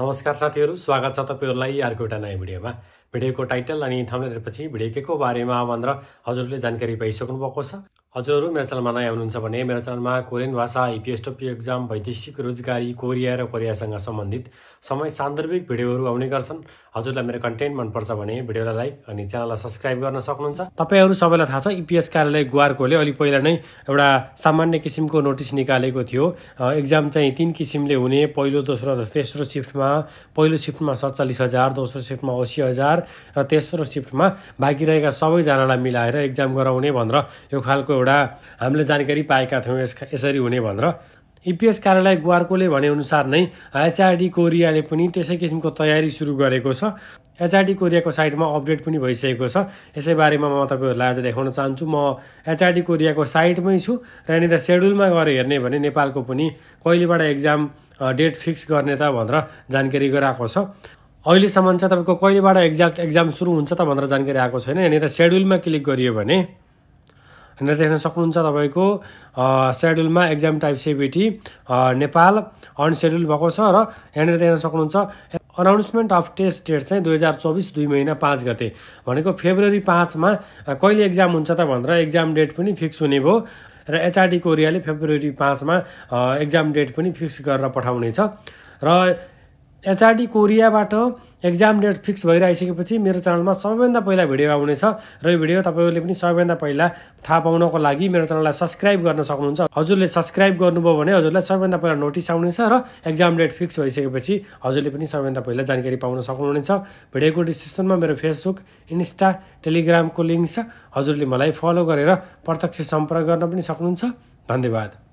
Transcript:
नमस्कार साथीहरू स्वागत छ तपाईँहरूलाई अर्को एउटा नयाँ भिडियोमा भिडियोको टाइटल अनि थम्बनेलपछि भिडियो के को बारेमा भनेर हजुरले जानकारी पाइसक्नु भएको छ हजुरहरू मेरो च्यानलमा नयाँ हुनुहुन्छ भने मेरो च्यानलमा कोरियन भाषा टोपी एक्जाम वैदेशिक रोजगारी कोरिया र कोरियासँग सम्बन्धित समय सान्दर्भिक भिडियोहरू आउने गर्छन् हजुरलाई मेरो कन्टेन्ट मनपर्छ भने भिडियोलाई लाइक अनि च्यानललाई सब्सक्राइब गर्न सक्नुहुन्छ तपाईँहरू सबैलाई थाहा छ इपिएस कार्यालय गुवारकोले अलि पहिला नै एउटा सामान्य किसिमको नोटिस निकालेको थियो एक्जाम चाहिँ तिन किसिमले हुने पहिलो दोस्रो र तेस्रो सिफ्टमा पहिलो सिफ्टमा सत्तालिस हजार दोस्रो सिफ्टमा असी हजार र तेस्रो सिफ्टमा बाँकी रहेका सबैजनालाई मिलाएर एक्जाम गराउने भनेर यो खालको एउटा हामीले जानकारी पाएका थियौँ यस यसरी हुने भनेर इपिएस कार्यालय गुवार्कोले भनेअनुसार नै एचआरडी कोरियाले पनि त्यसै किसिमको तयारी सुरु गरेको छ एचआरडी कोरियाको साइटमा अपडेट पनि भइसकेको छ यसै बारेमा म तपाईँहरूलाई आज देखाउन चाहन्छु म एचआरडी कोरियाको साइटमै छु र यहाँनिर सेड्युलमा गएर हेर्ने भने नेपालको पनि कहिलेबाट एक्जाम डेट फिक्स गर्ने त भनेर जानकारी गराएको छ अहिलेसम्म चाहिँ तपाईँको कहिलेबाट एक्ज्याक्ट एक्जाम सुरु हुन्छ त भनेर जानकारी आएको छैन यहाँनिर सेड्युलमा क्लिक गरियो भने भनेर देख्न सक्नुहुन्छ तपाईँको सेड्युलमा एक्जाम टाइप सेबिटी नेपाल अनसेड्युल भएको छ र यहाँनिर देख्न सक्नुहुन्छ अनाउन्समेन्ट अफ टेस्ट डेट चाहिँ दुई हजार चौबिस दुई महिना पाँच गते भनेको फेब्रुअरी पाँचमा कहिले एक्जाम हुन्छ त भनेर एक्जाम डेट पनि फिक्स हुने भयो र एचआरडी कोरियाले फेब्रुअरी पाँचमा एक्जाम डेट पनि फिक्स गरेर पठाउनेछ र एचआरडी कोरियाबाट एक्जाम डेट फिक्स भइरहेसकेपछि मेरो च्यानलमा सबैभन्दा पहिला भिडियो आउनेछ र यो भिडियो तपाईँहरूले पनि सबैभन्दा पहिला थाहा पाउनको लागि मेरो च्यानललाई सब्सक्राइब गर्न सक्नुहुन्छ हजुरले सब्सक्राइब गर्नुभयो भने हजुरलाई सबैभन्दा पहिला नोटिस आउनेछ र एक्जाम डेट फिक्स भइसकेपछि हजुरले पनि सबैभन्दा पहिला जानकारी पाउन सक्नुहुनेछ भिडियोको डिस्क्रिप्सनमा मेरो फेसबुक इन्स्टा टेलिग्रामको लिङ्क छ हजुरले मलाई फलो गरेर प्रत्यक्ष सम्पर्क गर्न पनि सक्नुहुन्छ धन्यवाद